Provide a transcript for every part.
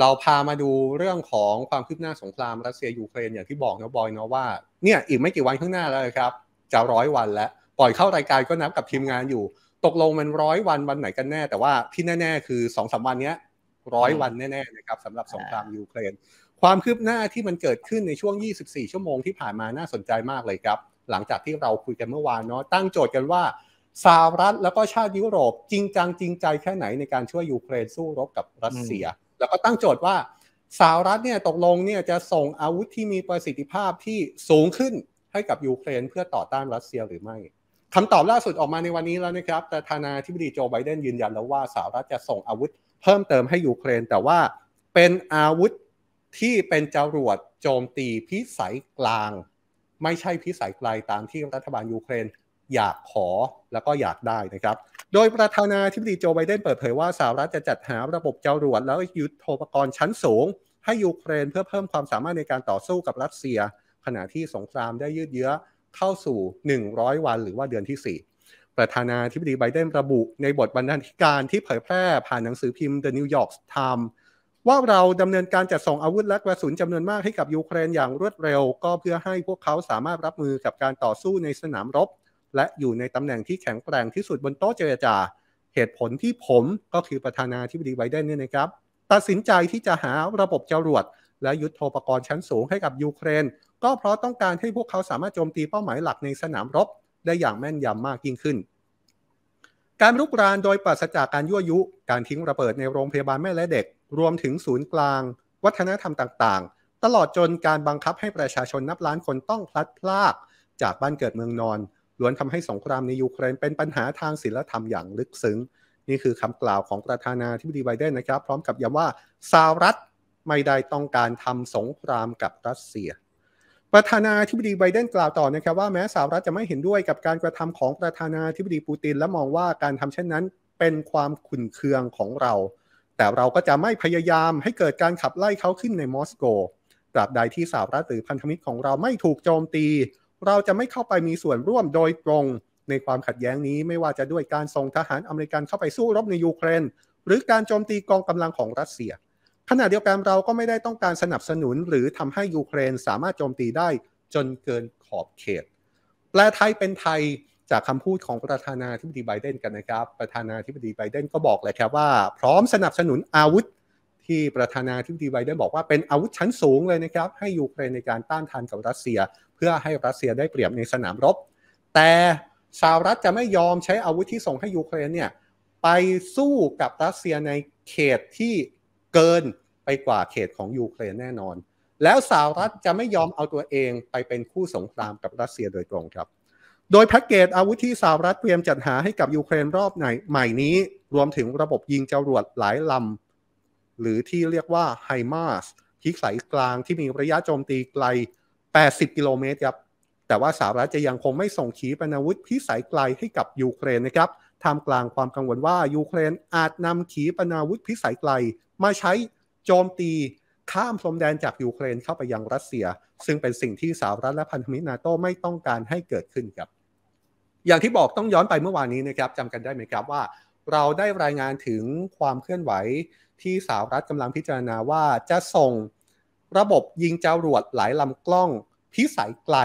เราพามาดูเรื่องของความคืบหน้าสงครามรัสเซียยูเครนอย่างที่บอกนะบอยเนาะว่าเนี่ยอีกไม่กี่วันข้างหน้าแล้วครับจะร้อยวันแล้วปล่อยเข้ารายการก็นับกับทีมงานอยู่ ตกลงมันร้อยวันวันไหนกันแน่แต่ว่าที่แน่ๆคือสองสามวันนี้ร้อยวันแน่ๆนะครับสำหรับสงครามยูเครน ความคืบหน้าที่มันเกิดขึ้นในช่วง 24 ชั่วโมงที่ผ่านมาน่าสนใจมากเลยครับ หลังจากที่เราคุยกันเมื่อวานเนาะตั้งโจทย์กันว่าสหรัฐแล้วก็ชาติยุโรปจริงจังจริงใจแค่ไหนในการช่วยยูเครนสู้รบกับรัสเซียแล้วก็ตั้งโจทย์ว่าสหรัฐเนี่ยตกลงเนี่ยจะส่งอาวุธที่มีประสิทธิภาพที่สูงขึ้นให้กับยูเครนเพื่อต่อต้านรัสเซียหรือไม่คำตอบล่าสุดออกมาในวันนี้แล้วนะครับประธานาธิบดีโจไบเดนยืนยันแล้วว่าสหรัฐจะส่งอาวุธเพิ่มเติมให้ยูเครน แต่ว่าเป็นอาวุธที่เป็นจรวดโจมตีพิสัยกลาง ไม่ใช่พิสัยไกลตามที่รัฐบาลยูเครนอยากขอแล้วก็อยากได้นะครับ โดยประธานาธิบดีโจไบเดนเปิดเผยว่าสหรัฐจะจัดหาระบบจรวด แล้วยุทธปกรณ์ชั้นสูง ให้ยูเครนเพื่อเพิ่มความสามารถในการต่อสู้กับรัสเซีย ขณะที่สงครามได้ยืดเยื้อเข้าสู่ 100 วัน หรือว่าเดือนที่ 4 ประธานาธิบดีไบเดนระบุ ในบทบรรณาธิการที่เผยแพร่ผ่านหนังสือพิมพ์ The New York Times ว่าเราดำเนินการจัดส่งอาวุธและกระสุนจำนวนมากให้กับยูเครนอย่างรวดเร็ว ก็เพื่อให้พวกเขาสามารถรับมือกับการต่อสู้ในสนามรบและอยู่ในตำแหน่งที่แข็งแกร่งที่สุดบนโต๊ะเจรจา เหตุผลที่ผมก็คือประธานาธิบดีไบเดนเนี่ยนะครับ ตัดสินใจที่จะหาระบบจรวดและยุโทโธปกรณ์ชั้นสูงให้กับยูเครน ก็เพราะต้องการให้พวกเขาสามารถโจมตีเป้าหมายหลักในสนามรบได้อย่างแม่นยำมากยิ่งขึ้น การรุกรานโดยปราศจากการยั่วยุ การทิ้งระเบิด ในโรงพยาบาลแม่และเด็ก รวมถึงศูนย์กลาง วัฒนธรรมต่าง ๆ ตลอดจนการบังคับให้ประชาชนนับล้านคนต้องพลัดพรากจากบ้านเกิดเมืองนอน้วนทำให้สงครามในยูเครน เป็นปัญหาทางศิลธรรมอย่างลึกซึ้งนี่คือคำกล่าวของประธานาธิบดีไบเดนนะครับ พร้อมกับย้ำว่าสหรัฐไม่ได้ต้องการทำสงครามกับรัสเซียประธานาธิบดีไบเดนกล่าวต่อนะครับว่า แม้สหรัฐจะไม่เห็นด้วยกับการกระทำของประธานาธิบดีปูติน และมองว่าการทำเช่นนั้นเป็นความขุ่นเคืองของเรา แต่เราก็จะไม่พยายามให้เกิดการขับไล่เขาขึ้นในมอสโกตราบใดที่สหรัฐหรือพันธมิตรของเราไม่ถูกโจมตีเราจะไม่เข้าไปมีส่วนร่วมโดยตรงในความขัดแย้งนี้ไม่ว่าจะด้วยการส่งทหารอเมริกันเข้าไปสู้รบในยูเครนหรือการโจมตีกองกำลังของรัสเซีย ขณะเดียวกันเราก็ไม่ได้ต้องการสนับสนุน หรือทำให้ ยูเครนสามารถโจมตีได้จนเกินขอบเขต แปลไทยเป็นไทยจากคำพูดของประธานาธิบดีไบเดนกันนะครับประธานาธิบดีไบเดนก็บอกเลยครับว่า พร้อมสนับสนุนอาวุธที่ประธานาธิบดีไบเดนบอกว่าเป็นอาวุธชั้นสูงเลยนะครับให้ยูเครนในการต้านทานกับรัสเซีย เพื่อให้รัสเซียได้เปรียบในสนามรบ แต่สหรัฐจะไม่ยอมใช้อาวุธที่ส่งให้ยูเครนเนี่ยไปสู้กับรัสเซียในเขตที่เกินไปกว่าเขตของยูเครนแน่นอน แล้วสหรัฐจะไม่ยอมเอาตัวเองไปเป็นคู่สงครามกับรัสเซียโดยตรงครับ โดยแพ็กเกจอาวุธที่สหรัฐเตรียมจัดหาให้กับยูเครนรอบใหม่นี้ รวมถึงระบบยิงจรวดหลายลำหรือที่เรียกว่าไฮมาสทิกสายกลางที่มีระยะโจมตีไกล 80 กิโลเมตรครับแต่ว่าสหรัฐจะยังคงไม่ส่งขีปนาวุธพิสัยไกลให้กับยูเครนนะครับทำกลางความกังวลว่ายูเครนอาจนำขีปนาวุธพิสัยไกล มาใช้โจมตีข้ามพรมแดนจากยูเครนเข้าไปยังรัสเซีย ซึ่งเป็นสิ่งที่สหรัฐและพันธมิตรนาโตไม่ต้องการให้เกิดขึ้นครับ อย่างที่บอกต้องย้อนไปเมื่อวานนี้นะครับจำกันได้ไหมครับว่าเราได้รายงานถึงความเคลื่อนไหวที่สหรัฐกำลังพิจารณาว่าจะส่งระบบยิงจรวดหลายลำกล้องพิสัยไกล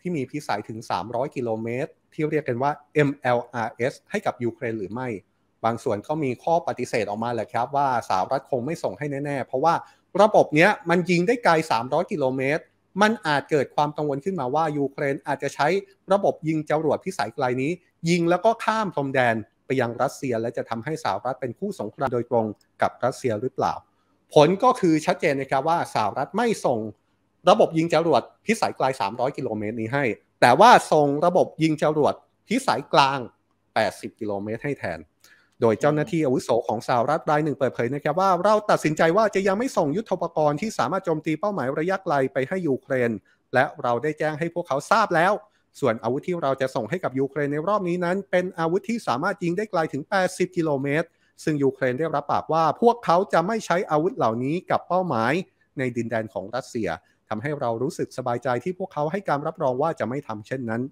ที่มีพิสัยถึง 300 กิโลเมตร ที่เรียกกันว่า MLRS ให้กับยูเครนหรือไม่ บางส่วนก็มีข้อปฏิเสธออกมาแหละครับว่าสหรัฐคงไม่ส่งให้แน่ ๆ เพราะว่าระบบเนี้ยมันยิงได้ไกล 300 กิโลเมตรมันอาจเกิดความกังวลขึ้นมาว่ายูเครนอาจจะใช้ระบบยิงจรวดพิสัยไกลนี้ ยิงแล้วก็ข้ามพรมแดนไปยังรัสเซียและจะทำให้สหรัฐเป็นคู่สงครามโดยตรงกับรัสเซียหรือเปล่า ผลก็คือชัดเจนนะครับว่าสหรัฐไม่ส่งระบบยิงจรวดพิสัยไกล 300 กิโลเมตรนี้ให้ แต่ว่าส่งระบบยิงจรวดพิสัยกลาง 80 กิโลเมตรให้แทน โดยเจ้าหน้าที่อาวุโสของสหรัฐรายหนึ่งเปิดเผยนะครับว่าเราตัดสินใจว่าจะยังไม่ส่งยุทธปกรณ์ที่สามารถโจมตีเป้าหมายระยะไกลไปให้ยูเครน และเราได้แจ้งให้พวกเขาทราบแล้วส่วนอาวุธที่เราจะส่งให้กับยูเครนในรอบนี้นั้น เป็นอาวุธที่สามารถยิงได้ไกลถึง 80 กิโลเมตร ซึ่งยูเครนได้รับปากว่าพวกเขาจะไม่ใช้อาวุธเหล่านี้กับเป้าหมายในดินแดนของรัสเซีย ทำให้เรารู้สึกสบายใจที่พวกเขาให้การรับรองว่าจะไม่ทำเช่นนั้น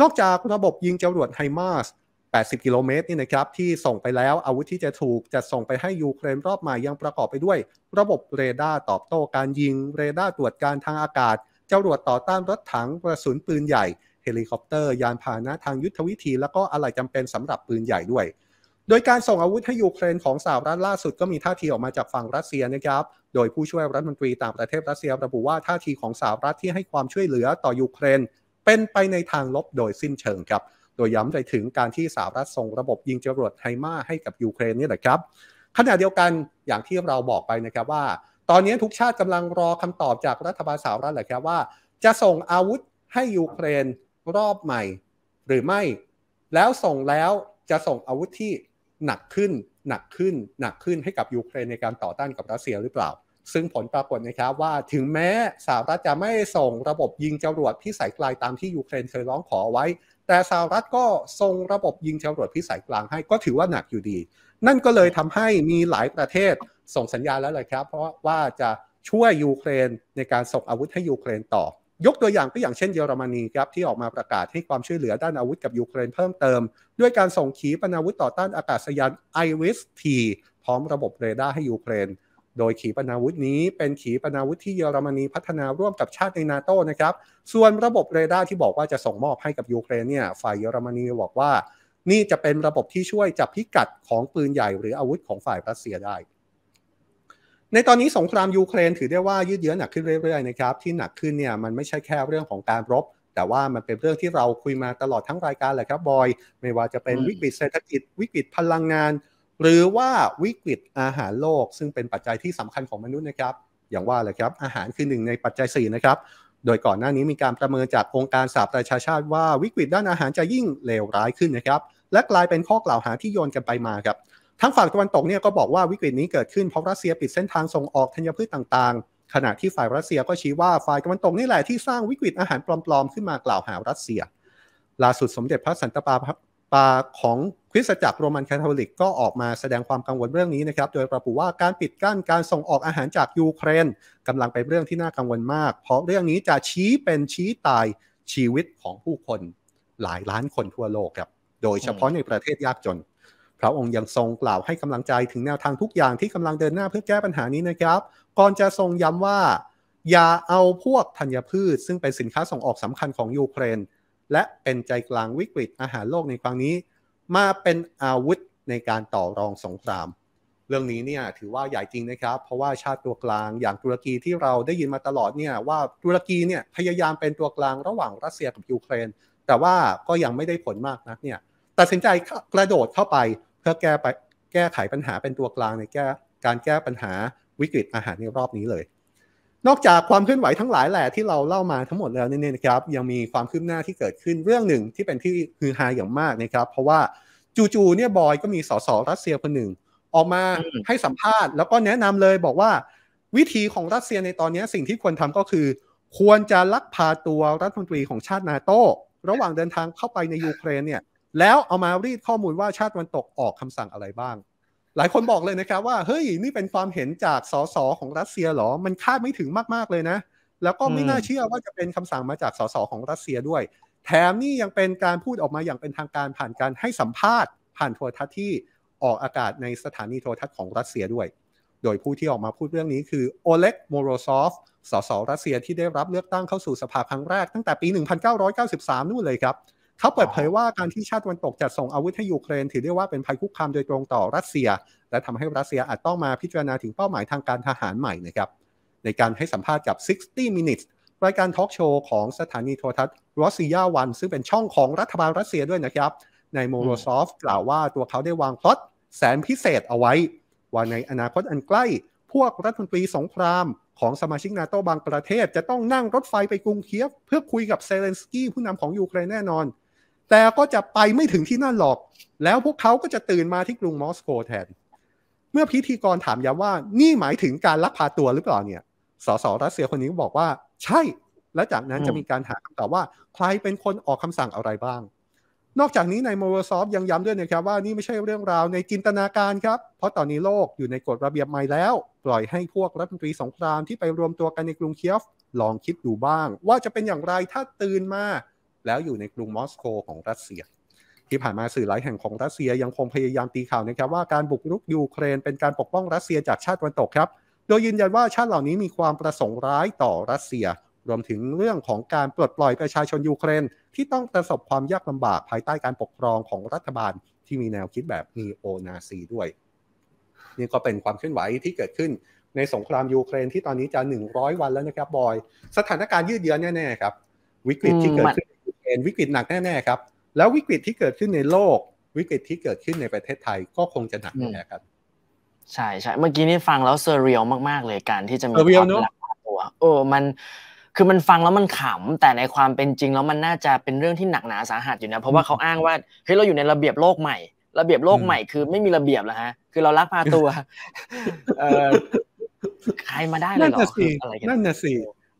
นอกจากระบบยิงจรวดไฮมาส80 กิโลเมตรนี่นะครับที่ส่งไปแล้วอาวุธที่จะถูกจะส่งไปให้ยูเครนรอบใหม่ยังประกอบไปด้วยระบบเรดาร์ตอบโต้การยิงเรดาร์ตรวจการทางอากาศจรวดต่อต้านรถถังกระสุนปืนใหญ่เฮลิคอปเตอร์ ยานพาหนะทางยุทธวิธีแล้วก็อะไรจำเป็นสำหรับปืนใหญ่ด้วย โดยการส่งอาวุธให้ยูเครนของสหรัฐล่าสุดก็มีท่าทีออกมาจากฝั่งรัสเซียนะครับ โดยผู้ช่วยรัฐมนตรี ต่างประเทศรัสเซียระบุว่า ท่าทีของสหรัฐที่ให้ความช่วยเหลือต่อยูเครน เป็นไปในทางลบโดยสิ้นเชิงครับ โดยย้ำไปถึงการที่สหรัฐส่งระบบยิงจรวดไฮมาให้กับยูเครนนี่แหละครับ ขณะเดียวกันอย่างที่เราบอกไปนะครับว่า ตอนนี้ทุกชาติกำลังรอคำตอบจากรัฐบาลสหรัฐแหละครับว่า จะส่งอาวุธให้ยูเครนรอบใหม่หรือไม่ แล้วส่งแล้วจะส่งอาวุธที่หนักขึ้น หนักขึ้น หนักขึ้นให้กับยูเครนในการต่อต้านกับรัสเซียหรือเปล่า ซึ่งผลปรากฏนะครับว่าถึงแม้สหรัฐจะไม่ส่งระบบยิงจรวดพิสัยไกลาตามที่ยูเครนเคยร้องขอไว้ แต่สหรัฐก็ส่งระบบยิงจรวดพิสัยกลางให้ก็ถือว่าหนักอยู่ดี นั่นก็เลยทำให้มีหลายประเทศส่งสัญญาณแล้วเลยครับ เพราะว่าจะช่วยยูเครนในการส่งอาวุธให้ยูเครนต่อยกตัวอย่างก็อย่างเช่นเยอรมนีครับที่ออกมาประกาศให้ความช่วยเหลือด้านอาวุธกับ ยูเครนเพิ่มเติมด้วยการส่งขีปนาวุธต่อต้านอากาศยาน i w i s t พร้อมระบบเรดาร์ให้ยูเครน โดยขีปนาวุธนี้เป็นขีปนาวุธที่เยอรมนีพัฒนาร่วมกับชาติในนาโตนะครับส่วนระบบเรดาร์ที่บอกว่าจะส่งมอบให้กับยูเครนเนี่ยฝ่ายเยอรมนีบอกว่า นี่จะเป็นระบบที่ช่วยจับพิกัดของปืนใหญ่หรืออาวุธของฝ่ายรัสเซียได้ในตอนนี้สงครามยูเครนถือได้ว่ายืดเยื้อหนักขึ้นเรื่อยๆนะครับที่หนักขึ้นเนี่ยมันไม่ใช่แค่เรื่องของการรบแต่ว่ามันเป็นเรื่องที่เราคุยมาตลอดทั้งรายการแหละครับบอย ไม่ว่าจะเป็นวิกฤตเศรษฐกิจวิกฤตพลังงานหรือว่าวิกฤตอาหารโลก ซึ่งเป็นปัจจัยที่สำคัญของมนุษย์นะครับ อย่างว่าเลยครับอาหารคือหนึ่งในปัจจัย4นะครับโดยก่อนหน้านี้มีการประเมินจากองค์การสหประชาชาติว่าวิกฤตด้านอาหารจะยิ่งเลวร้ายขึ้นนะครับและกลายเป็นข้อกล่าวหาที่โยนกันไปมาครับทั้งฝ่ายตะวันตกเนี่ยก็บอกว่าวิกฤตนี้เกิดขึ้น เพราะรัสเซียปิดเส้นทางส่งออกธัญพืชต่างๆ ขณะที่ฝ่ายรัสเซียก็ชี้ว่าฝ่ายตะวันตกนี่แหละที่สร้างวิกฤตอาหารปลอมๆ ขึ้นมากล่าวหารัสเซีย ล่าสุดสมเด็จพระสันตะปาปาของคริสตจักรโรมันคาทอลิกก็ออกมาแสดงความกังวลเรื่องนี้นะครับโดยระบุว่าการปิดกั้นการส่งออกอาหารจากยูเครน กำลังเป็นเรื่องที่น่ากังวลมากเพราะเรื่องนี้จะชี้เป็นชี้ตายชีวิตของผู้คน หลายล้านคนทั่วโลกครับโดยเฉพาะในประเทศยากจนพระองค์ยังทรงกล่าวให้กำลังใจถึงแนวทางทุกอย่างที่กำลังเดินหน้าเพื่อแก้ปัญหานี้นะครับ ก่อนจะทรงย้ำว่าอย่าเอาพวกธัญพืช ซึ่งเป็นสินค้าส่งออกสำคัญของยูเครน และเป็นใจกลางวิกฤต อาหารโลกในครั้งนี้ มาเป็นอาวุธในการต่อรองสงคราม เรื่องนี้เนี่ยถือว่าใหญ่จริงนะครับ เพราะว่าชาติตัวกลางอย่างตุรกีที่เราได้ยินมาตลอดเนี่ยว่าตุรกีเนี่ยพยายามเป็นตัวกลางระหว่างรัสเซียกับยูเครน แต่ว่าก็ยังไม่ได้ผลมากนักเนี่ยตัดสินใจกระโดดเข้าไปเพื่อแก้ไปแก้ไขปัญหาเป็นตัวกลางในแก้การแก้ปัญหาวิกฤตอาหารในรอบนี้เลย นอกจากความเคลื่อนไหวทั้งหลายแหล่ที่เราเล่ามาทั้งหมดแล้วเนี่ยนะครับ ยังมีความคืบหน้าที่เกิดขึ้นเรื่องหนึ่งที่เป็นที่ฮือฮาอย่างมากนะครับเพราะว่าจู่ๆเนี่ยบอยก็มีสส รัสเซียคนหนึ่ง ออกมาให้สัมภาษณ์แล้วก็แนะนำเลยบอกว่า วิธีของรัสเซียในตอนนี้สิ่งที่ควรทำก็คือ ควรจะลักพาตัวรัฐมนตรีของชาตินาโตระหว่างเดินทางเข้าไปในยูเครนเนี่ยแล้วเอามารีดข้อมูลว่าชาติวันตกออกคำสั่งอะไรบ้าง หลายคนบอกเลยนะครับว่าเฮ้ยนี่เป็นความเห็นจากสสของรัสเซียหรอ มันคาดไม่ถึงมากๆเลยนะ แล้วก็ไม่น่าเชื่อว่าจะเป็นคำสั่งมาจากสสของรัสเซียด้วย แถมนี่ยังเป็นการพูดออกมาอย่างเป็นทางการผ่านการให้สัมภาษณ์ผ่านโทรทัศน์ที่ออกอากาศในสถานีโทรทัศน์ของรัสเซียด้วย โดยผู้ที่ออกมาพูดเรื่องนี้คือโอเล็กโมโรซอฟสสรัสเซียที่ได้รับเลือกตั้งเข้าสู่สภาครั้งแรกตั้งแต่ปี 1993 นู่นเลยครับเขาเปิดเผยว่าการที่ชาติตะวันตกจัดส่งอาวุธให้ยูเครน ถือได้ว่าเป็นภัยคุกคามโดยตรงต่อรัสเซีย และทำให้รัสเซียอาจต้องมาพิจารณาถึงเป้าหมายทางการทหารใหม่นะครับ ในการให้สัมภาษณ์กับ 60 minutes รายการทอล์กโชว์ของสถานีโทรทัศน์รัสเซียวันซึ่งเป็นช่องของรัฐบาลรัสเซียด้วยนะครับนายโมโรซอฟกล่าวว่าตัวเขาได้วางพล็อตแสนพิเศษเอาไว้ ว่าในอนาคตอันใกล้ พวกรัฐมนตรีสงคราม ของสมาชิกนาโตบางประเทศ จะต้องนั่งรถไฟไปกรุงเคียฟเพื่อคุยกับเซเลนสกี้ผู้นำของยูเครนแน่นอนแต่ก็จะไปไม่ถึงที่นั่นหรอก แล้วพวกเขาก็จะตื่นมาที่กรุงมอสโกแทน เมื่อพิธีกรถามย้ำว่า นี่หมายถึงการลักพาตัวหรือเปล่าเนี่ย สสรัสเซียคนนี้บอกว่าใช่ และจากนั้นจะมีการหาคำตอบว่าใครเป็นคนออกคำสั่งอะไรบ้าง นอกจากนี้ในยมอร์ซอฟยังย้ำด้วยนะครับว่า นี่ไม่ใช่เรื่องราวในจินตนาการครับ เพราะตอนนี้โลกอยู่ในกฎระเบียบใหม่แล้ว ปล่อยให้พวกรัฐมนตรีสงคราม ที่ไปรวมตัวกันในกรุงเคียฟลองคิดดูบ้าง ว่าจะเป็นอย่างไรถ้าตื่นมาแล้วอยู่ในกรุงมอสโกของรัสเซีย ที่ผ่านมาสื่อหลายแห่งของรัสเซียยังคงพยายามตีข่าวนะครับว่าการบุกรุกยูเครนเป็นการปกป้องรัสเซียจากชาติตะวันตกครับ โดยยืนยันว่าชาติเหล่านี้มีความประสงค์ร้ายต่อรัสเซีย รวมถึงเรื่องของการปลดปล่อยประชาชนยูเครนที่ต้องประสบความยากลำบากภายใต้การปกครองของรัฐบาล ที่มีแนวคิดแบบนีโอนาซีด้วย นี่ก็เป็นความเคลื่อนไหวที่เกิดขึ้น ในสงครามยูเครนที่ตอนนี้จะ 100 วันแล้วนะครับบอยสถานการณ์ยืดเยื้อแน่ๆครับ วิกฤตที่เกิดขึ้นเป็นวิกฤตหนักแน่ๆครับ แล้ววิกฤตที่เกิดขึ้นในโลก วิกฤตที่เกิดขึ้นในประเทศไทย ก็คงจะหนักแน่ครับใช่ใช่เมื่อกี้นี่ฟังแล้วเซอร์เรียลมากๆเลยการที่จะมีความหลักตัวเออมันคือมันฟังแล้วมันขำแต่ในความเป็นจริงแล้วมันน่าจะเป็นเรื่องที่หนักหนาสาหัสอยู่นะเพราะว่าเขาอ้างว่าเฮ้ยเราอยู่ในระเบียบโลกใหม่ ระเบียบโลกใหม่คือไม่มีระเบียบแล้วฮะ คือเราลักพาตัวใครมาได้เลยหรออะไรกันนั่นน่ะสิ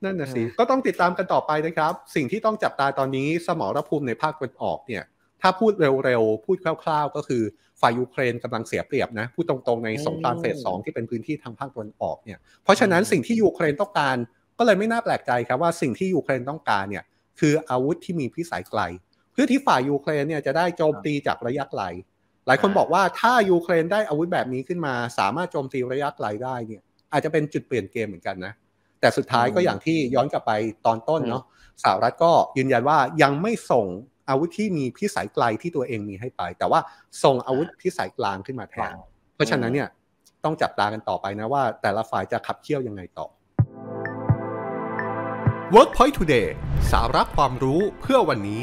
นั่นนะสิก็ต้องติดตามกันต่อไปนะครับ สิ่งที่ต้องจับตาตอนนี้สมรภูมิในภาคตะวันออกเนี่ยถ้าพูดเร็วๆ พูดคร่าวๆ ก็คือฝ่ายยูเครนกำลังเสียเปรียบนะพูดตรงๆในสงครามเฟสสองที่เป็นพื้นที่ทางภาคตะวันออกเนี่ยเพราะฉะนั้นสิ่งที่ยูเครนต้องการก็เลยไม่น่าแปลกใจครับ ว่าสิ่งที่ยูเครนต้องการเนี่ยคืออาวุธที่มีพิสัยไกลเพื่อที่ฝ่ายยูเครนเนี่ยจะได้โจมตีจากระยะไกลหลายคนบอกว่าถ้ายูเครนได้อาวุธแบบนี้ขึ้นมาสามารถโจมตีระยะไกลได้เนี่ยอาจจะเป็นจุดเปลี่ยนเกมเหมือนกันนะแต่สุดท้ายก็อย่างที่ย้อนกลับไปตอนต้นเนาะสหรัฐก็ยืนยันว่ายังไม่ส่งอาวุธที่มีพิสัยไกลที่ตัวเองมีให้ไป แต่ว่าส่งอาวุธพิสัยกลางขึ้นมาแทน เพราะฉะนั้นเนี่ยต้องจับตากันต่อไปนะว่าแต่ละฝ่ายจะขับเคี่ยวยังไงต่อ Workpoint Today สาระความรู้เพื่อวันนี้